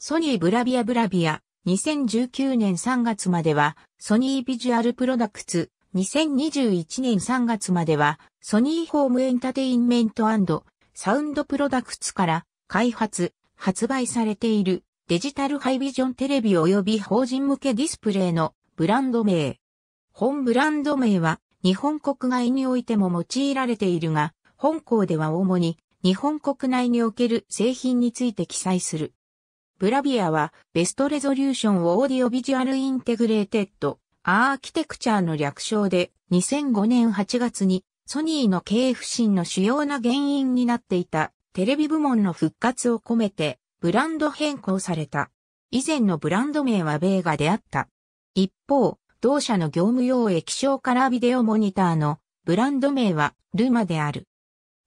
ソニーブラビアブラビア、2019年3月までは、ソニービジュアルプロダクツ、2021年3月までは、ソニーホームエンタテインメントサウンドプロダクツから開発、発売されているデジタルハイビジョンテレビ及び法人向けディスプレイのブランド名。本ブランド名は日本国外においても用いられているが、本校では主に日本国内における製品について記載する。ブラビアは、ベストレゾリューションオーディオビジュアルインテグレーテッド、アーキテクチャーの略称で、2005年8月に、ソニーの経営不振の主要な原因になっていた、テレビ部門の復活を込めて、ブランド変更された。以前のブランド名は米がであった。一方、同社の業務用液晶カラービデオモニターのブランド名はルマである。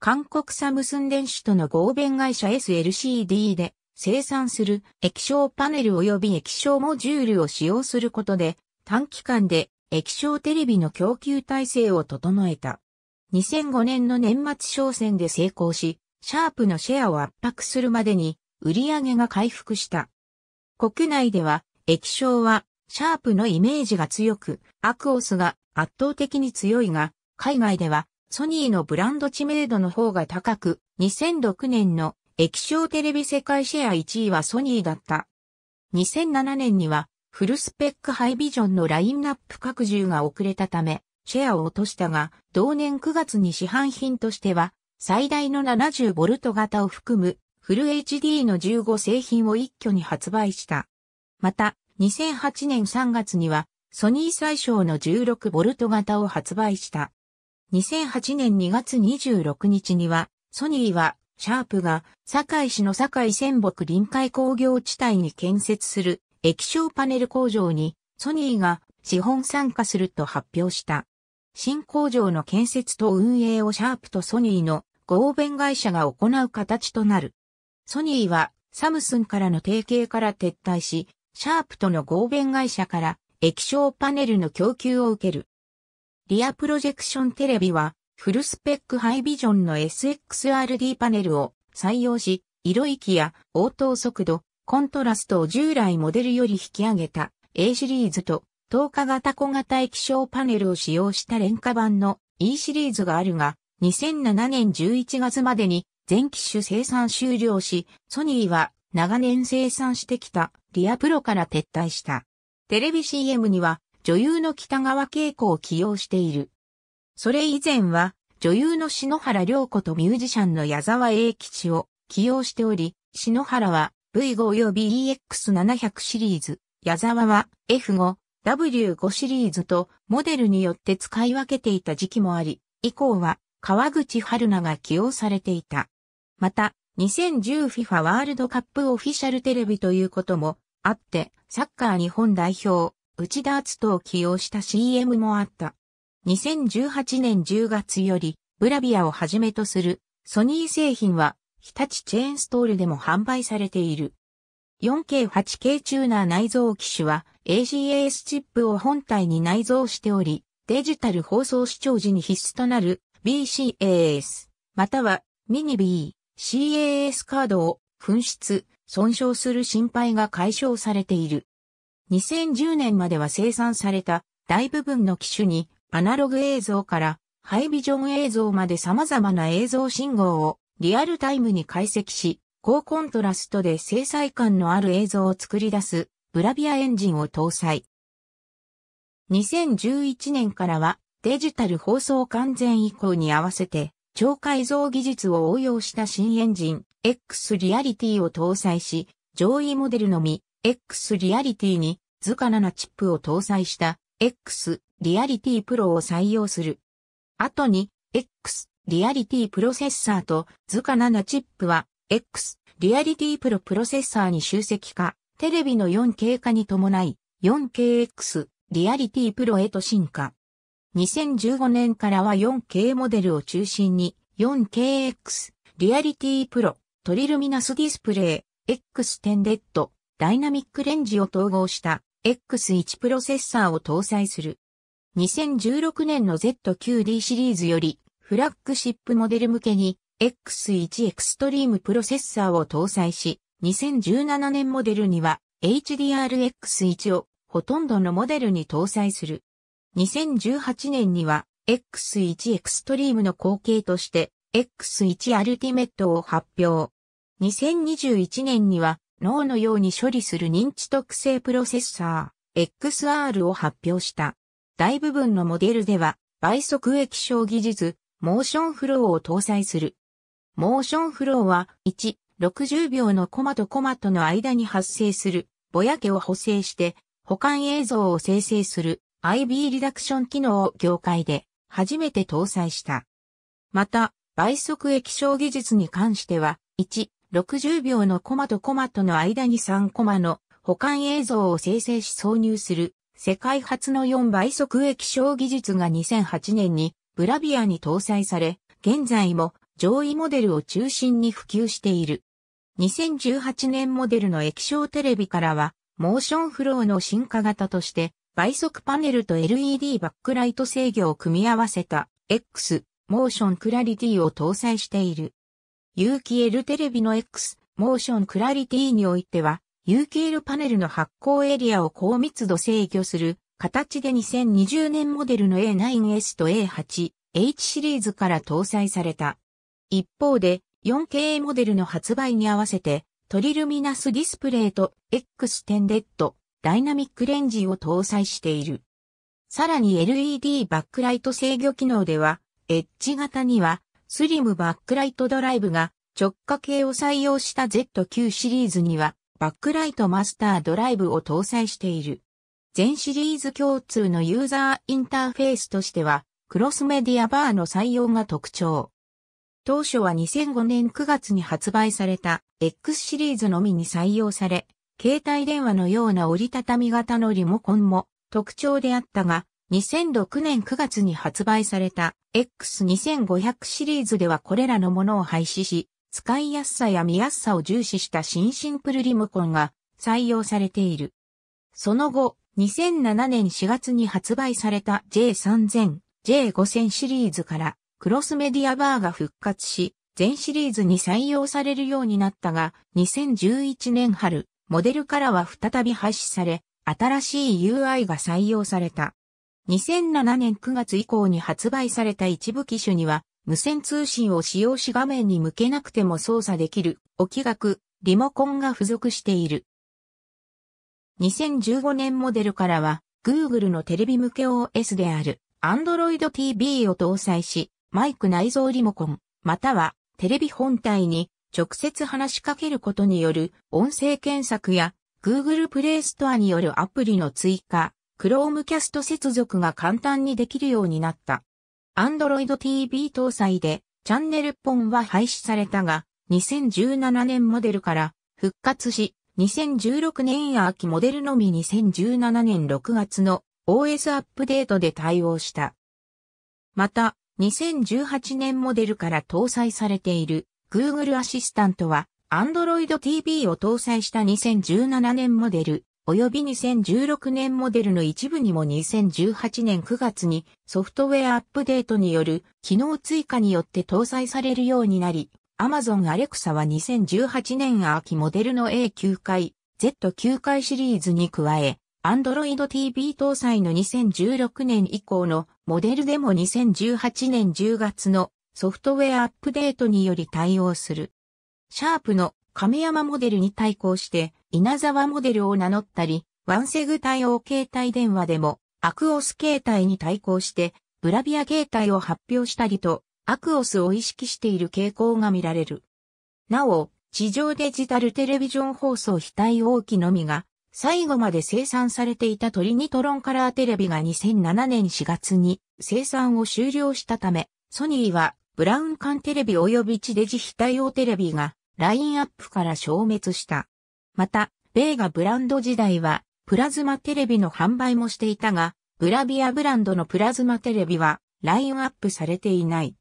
韓国サムスン電子との合弁会社 SLCD で生産する液晶パネル及び液晶モジュールを使用することで、短期間で液晶テレビの供給体制を整えた。2005年の年末商戦で成功し、シャープのシェアを圧迫するまでに売り上げが回復した。国内では液晶はシャープのイメージが強く、アクオスが圧倒的に強いが、海外ではソニーのブランド知名度の方が高く、2006年の液晶テレビ世界シェア1位はソニーだった。2007年には、フルスペックハイビジョンのラインナップ拡充が遅れたため、シェアを落としたが、同年9月に市販品としては、最大の 70V 型を含む、フル HD の15製品を一挙に発売した。また、2008年3月には、ソニー最小の 16V 型を発売した。2008年2月26日には、ソニーはシャープが、堺市の堺仙北臨海工業地帯に建設する液晶パネル工場に、ソニーが資本参加すると発表した。新工場の建設と運営をシャープとソニーの合弁会社が行う形となる。ソニーは、サムスンからの提携から撤退し、シャープとの合弁会社から液晶パネルの供給を受ける。リアプロジェクションテレビは、フルスペックハイビジョンの SXRD パネルを採用し、色域や応答速度、コントラストを従来モデルより引き上げた A シリーズと透過型小型液晶パネルを使用した廉価版の E シリーズがあるが、2007年11月までに全機種生産終了し、ソニーは長年生産してきたリアプロから撤退した。テレビ CM には女優の北川景子を起用している。それ以前は、女優の篠原涼子とミュージシャンの矢沢永吉を起用しており、篠原は V5 及び EX700 シリーズ、矢沢は F5、W5 シリーズとモデルによって使い分けていた時期もあり、以降は川口春奈が起用されていた。また、2010FIFA ワールドカップオフィシャルテレビということもあって、サッカー日本代表、内田篤人を起用した CM もあった。2018年10月より、ブラビアをはじめとするソニー製品は、日立チェーンストールでも販売されている。4K8K チューナー内蔵機種は AGAS チップを本体に内蔵しており、デジタル放送視聴時に必須となる BCAS、またはミニ B、CAS カードを紛失、損傷する心配が解消されている。2010年までは生産された大部分の機種にアナログ映像からハイビジョン映像まで様々な映像信号をリアルタイムに解析し、高コントラストで精細感のある映像を作り出すブラビアエンジンを搭載。2011年からはデジタル放送完全移行に合わせて超改造技術を応用した新エンジン X リアリティを搭載し、上位モデルのみ X リアリティに図か7チップを搭載した X リアリティプロを採用する。後に、X、リアリティプロセッサーと、図下7チップは、X、リアリティプロプロセッサーに集積化、テレビの 4K 化に伴い、4KX、リアリティプロへと進化。2015年からは 4K モデルを中心に、4KX、リアリティプロ、トリルミナスディスプレイ、X テンデッド、ダイナミックレンジを統合した X1 プロセッサーを搭載する。2016年の ZQD シリーズより、フラッグシップモデル向けに、X1 エクストリームプロセッサーを搭載し、2017年モデルには HDRX1 をほとんどのモデルに搭載する。2018年には X1 エクストリームの後継として X1 アルティメットを発表。2021年には脳のように処理する認知特性プロセッサー XR を発表した。大部分のモデルでは倍速液晶技術、モーションフローを搭載する。モーションフローは1、60秒のコマとコマとの間に発生するぼやけを補正して保管映像を生成する IB リダクション機能を業界で初めて搭載した。また、倍速液晶技術に関しては、1、60秒のコマとコマとの間に3コマの保管映像を生成し挿入する世界初の4倍速液晶技術が2008年にブラビアに搭載され、現在も上位モデルを中心に普及している。2018年モデルの液晶テレビからは、モーションフローの進化型として、倍速パネルと LED バックライト制御を組み合わせた X モーションクラリティを搭載している。有機 L テレビの X モーションクラリティにおいては、有機ールパネルの発光エリアを高密度制御する形で2020年モデルの A9S と A8H シリーズから搭載された。一方で 4K モデルの発売に合わせてトリルミナスディスプレイと X 1 0デッドダイナミックレンジを搭載している。さらに LED バックライト制御機能では、エッジ型にはスリムバックライトドライブが直下系を採用した Z9 シリーズにはバックライトマスタードライブを搭載している。全シリーズ共通のユーザーインターフェースとしては、クロスメディアバーの採用が特徴。当初は2005年9月に発売された X シリーズのみに採用され、携帯電話のような折りたたみ型のリモコンも特徴であったが、2006年9月に発売された X2500 シリーズではこれらのものを廃止し、使いやすさや見やすさを重視した新シンプルリモコンが採用されている。その後、2007年4月に発売された J3000、J5000 シリーズからクロスメディアバーが復活し、全シリーズに採用されるようになったが、2011年春、モデルからは再び廃止され、新しい UI が採用された。2007年9月以降に発売された一部機種には、無線通信を使用し画面に向けなくても操作できる、置き額、リモコンが付属している。2015年モデルからは、Google のテレビ向け OS である Android TV を搭載し、マイク内蔵リモコン、またはテレビ本体に直接話しかけることによる音声検索や Google Play Store によるアプリの追加、Chromecast 接続が簡単にできるようになった。Android TV 搭載で、チャンネルポンは廃止されたが、2017年モデルから復活し、2016年秋モデルのみ2017年6月の OS アップデートで対応した。また、2018年モデルから搭載されている Google アシスタントは Android TV を搭載した2017年モデル及び2016年モデルの一部にも2018年9月にソフトウェアアップデートによる機能追加によって搭載されるようになり、Amazon Alexa は2018年秋モデルの A9 回、Z9 回シリーズに加え、Android TV 搭載の2016年以降のモデルでも2018年10月のソフトウェアアップデートにより対応する。シャープの亀山モデルに対抗して、稲沢モデルを名乗ったり、ワンセグ対応携帯電話でも、アクオス携帯に対抗して、ブラビア携帯を発表したりと、アクオスを意識している傾向が見られる。なお、地上デジタルテレビジョン放送非対応機のみが、最後まで生産されていたトリニトロンカラーテレビが2007年4月に生産を終了したため、ソニーはブラウン管テレビ及び地デジ非対応テレビがラインアップから消滅した。また、米がブランド時代は、プラズマテレビの販売もしていたが、グラビアブランドのプラズマテレビは、ラインアップされていない。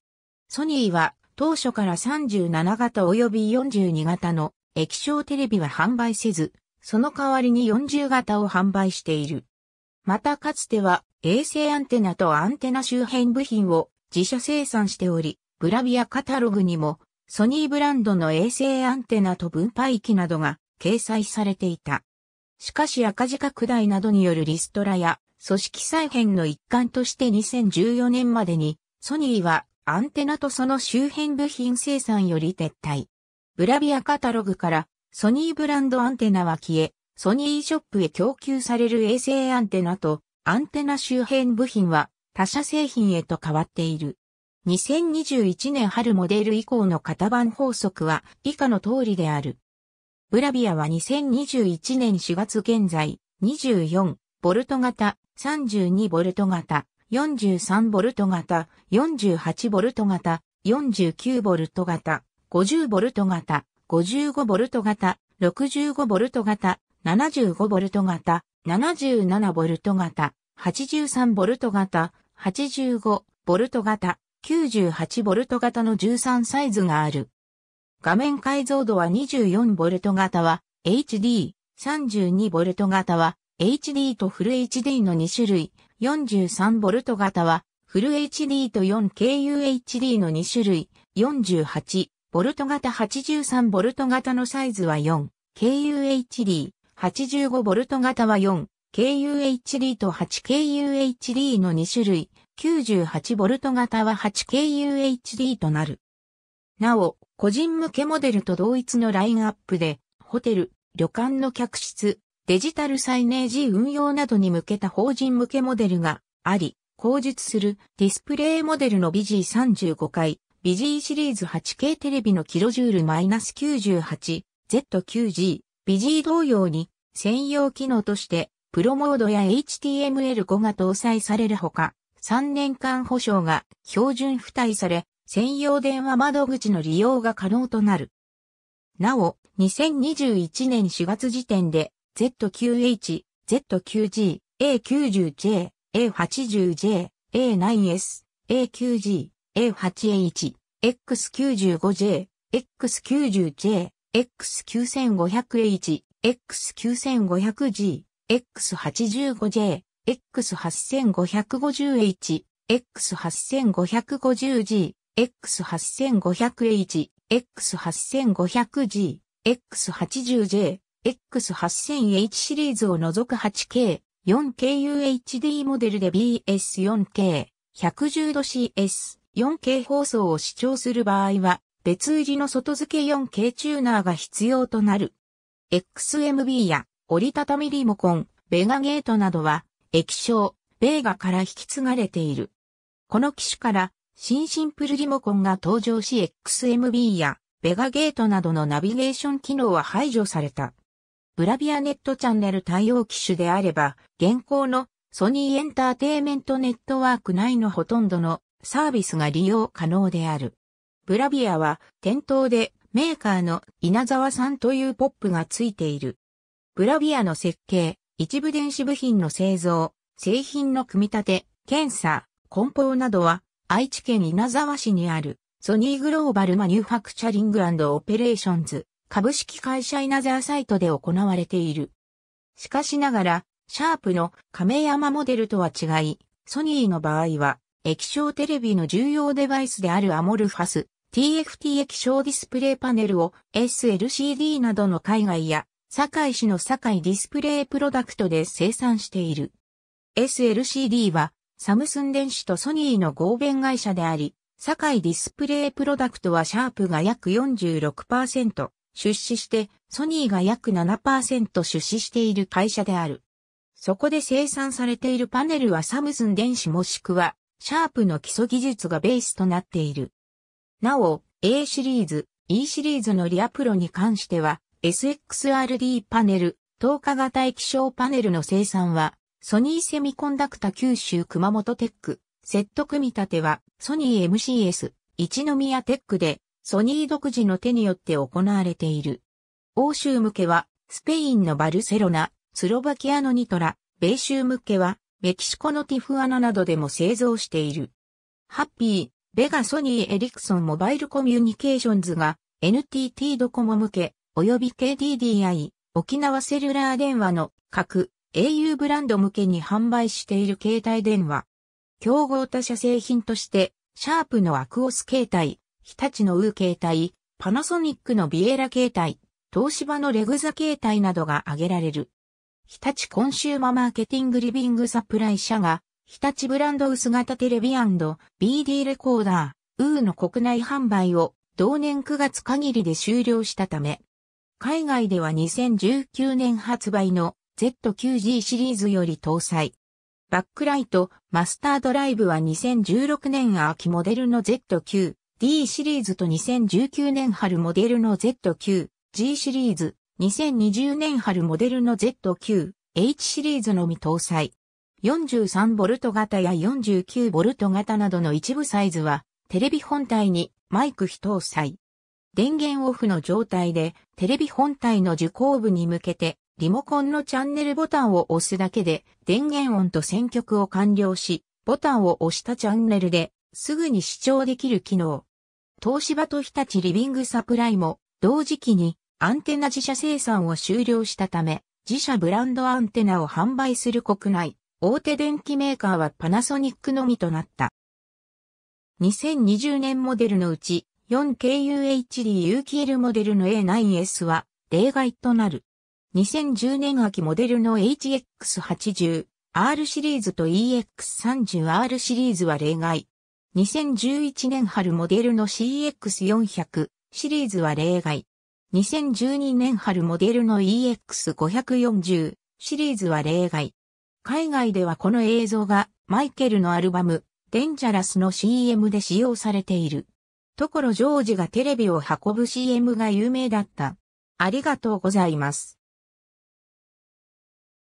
ソニーは、当初から37型及び42型の液晶テレビは販売せず、その代わりに40型を販売している。またかつては衛星アンテナとアンテナ周辺部品を自社生産しており、グラビアカタログにもソニーブランドの衛星アンテナと分配機などが掲載されていた。しかし赤字拡大などによるリストラや組織再編の一環として2014年までにソニーはアンテナとその周辺部品生産より撤退。ブラビアカタログからソニーブランドアンテナは消え、ソニーショップへ供給される衛星アンテナとアンテナ周辺部品は他社製品へと変わっている。2021年春モデル以降の型番法則は以下の通りである。ブラビアは2021年4月現在、24ボルト型、32ボルト型、43ボルト型、48ボルト型、49ボルト型、50ボルト型、55ボルト型、65ボルト型、75ボルト型、77ボルト型、83ボルト型、85ボルト型、98V 型の13サイズがある。画面解像度は 24V 型は HD、32V 型は HD とフル HD の2種類、43V 型はフル HD と 4KUHD の2種類、48V 型 83V 型のサイズは 4KUHD、85V 型は 4KUHD と 8KUHD の2種類、98V 型は 8KUHD となる。なお、個人向けモデルと同一のラインアップで、ホテル、旅館の客室、デジタルサイネージ運用などに向けた法人向けモデルがあり、後述するディスプレイモデルの BG35 回、BG シリーズ 8K テレビのキロジュール -98、Z9G、BG 同様に専用機能として、プロモードや HTML5 が搭載されるほか、3年間保証が標準付帯され、専用電話窓口の利用が可能となる。なお、2021年4月時点で ZQH、ZQG、A90J、A80J、A9S、A9G、A8H、X95J、X90J、X9500H、X9500G、X85J、X8550H、X8550G、X8500H、X8500G、X80J、X8000H シリーズを除く 8K、4KUHD モデルで BS4K、110度 CS、4K 放送を視聴する場合は、別売りの外付け 4K チューナーが必要となる。XMB や折りたたみリモコン、ベガゲートなどは、液晶、ベーガから引き継がれている。この機種から新シンプルリモコンが登場し XMB やベガゲートなどのナビゲーション機能は排除された。ブラビアネットチャンネル対応機種であれば、現行のソニーエンターテイメントネットワーク内のほとんどのサービスが利用可能である。ブラビアは店頭でメーカーの稲沢さんというポップがついている。ブラビアの設計、一部電子部品の製造、製品の組み立て、検査、梱包などは、愛知県稲沢市にある、ソニーグローバルマニュファクチャリングオペレーションズ、株式会社稲沢サイトで行われている。しかしながら、シャープの亀山モデルとは違い、ソニーの場合は、液晶テレビの重要デバイスであるアモルファス、TFT 液晶ディスプレイパネルを SLCD などの海外や堺市の堺ディスプレイプロダクトで生産している。SLCD は、サムスン電子とソニーの合弁会社であり、堺ディスプレイプロダクトはシャープが約46%出資して、ソニーが約7%出資している会社である。そこで生産されているパネルはサムスン電子もしくは、シャープの基礎技術がベースとなっている。なお、A シリーズ、E シリーズのリアプロに関しては、SXRD パネル、透過型液晶パネルの生産は、ソニーセミコンダクタ九州熊本テック、セット組み立ては、ソニー MCS、一宮テックで、ソニー独自の手によって行われている。欧州向けは、スペインのバルセロナ、スロバキアのニトラ、米州向けは、メキシコのティフアナなどでも製造している。ハッピー、ベガソニーエリクソンモバイルコミュニケーションズが NTT ドコモ向け及び KDDI、沖縄セルラー電話の各 au ブランド向けに販売している携帯電話。競合他社製品として、シャープのアクオス携帯、日立のウー携帯、パナソニックのビエラ携帯、東芝のレグザ携帯などが挙げられる。日立コンシューママーケティングリビングサプライ社が、日立ブランド薄型テレビ &BD レコーダー、ウーの国内販売を同年9月限りで終了したため、海外では2019年発売の Z9G シリーズより搭載。バックライト、マスタードライブは2016年秋モデルの Z9、D シリーズと2019年春モデルの Z9、G シリーズ、2020年春モデルの Z9、H シリーズのみ搭載。43V 型や 49V 型などの一部サイズは、テレビ本体にマイク非搭載。電源オフの状態でテレビ本体の受光部に向けてリモコンのチャンネルボタンを押すだけで電源音と選曲を完了し、ボタンを押したチャンネルですぐに視聴できる機能。東芝と日立リビングサプライも同時期にアンテナ自社生産を終了したため、自社ブランドアンテナを販売する国内、大手電機メーカーはパナソニックのみとなった。2020年モデルのうち 4KUHD 有機 L モデルの A9S は例外となる。2010年秋モデルの HX80、R シリーズと EX30R シリーズは例外。2011年春モデルの CX400 シリーズは例外。2012年春モデルの EX540 シリーズは例外。海外ではこの映像がマイケルのアルバム、デンジャラスの CM で使用されている。所ジョージがテレビを運ぶ CM が有名だった。ありがとうございます。